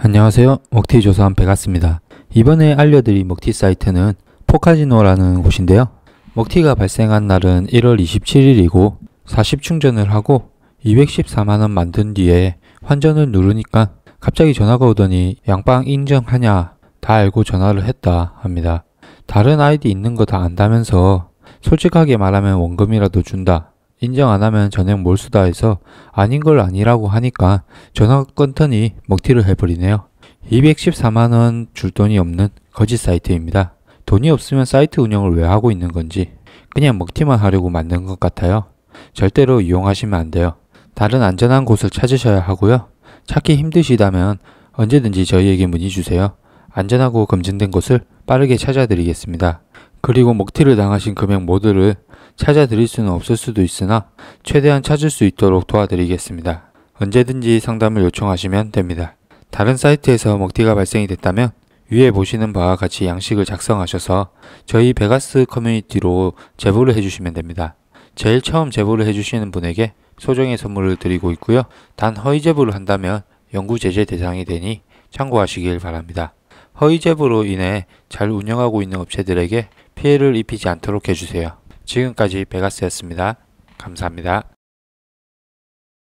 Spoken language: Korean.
안녕하세요. 먹튀 조사원 베가스입니다. 이번에 알려드릴 먹튀 사이트는 포카지노라는 곳인데요. 먹튀가 발생한 날은 1월 27일이고 40충전을 하고 214만원 만든 뒤에 환전을 누르니까 갑자기 전화가 오더니 양방 인정하냐 다 알고 전화를 했다 합니다. 다른 아이디 있는 거 다 안다면서 솔직하게 말하면 원금이라도 준다 인정 안 하면 저녁 몰수다 해서 아닌 걸 아니라고 하니까 전화 끊더니 먹튀를 해버리네요. 214만원 줄 돈이 없는 거짓 사이트입니다. 돈이 없으면 사이트 운영을 왜 하고 있는 건지 그냥 먹튀만 하려고 만든 것 같아요. 절대로 이용하시면 안 돼요. 다른 안전한 곳을 찾으셔야 하고요. 찾기 힘드시다면 언제든지 저희에게 문의 주세요. 안전하고 검증된 곳을 빠르게 찾아드리겠습니다. 그리고 먹튀를 당하신 금액 모두를 찾아드릴 수는 없을 수도 있으나 최대한 찾을 수 있도록 도와드리겠습니다. 언제든지 상담을 요청하시면 됩니다. 다른 사이트에서 먹튀가 발생이 됐다면 위에 보시는 바와 같이 양식을 작성하셔서 저희 베가스 커뮤니티로 제보를 해주시면 됩니다. 제일 처음 제보를 해주시는 분에게 소정의 선물을 드리고 있고요. 단 허위 제보를 한다면 영구 제재 대상이 되니 참고하시길 바랍니다. 허위 제보로 인해 잘 운영하고 있는 업체들에게 피해를 입히지 않도록 해주세요. 지금까지 베가스였습니다. 감사합니다.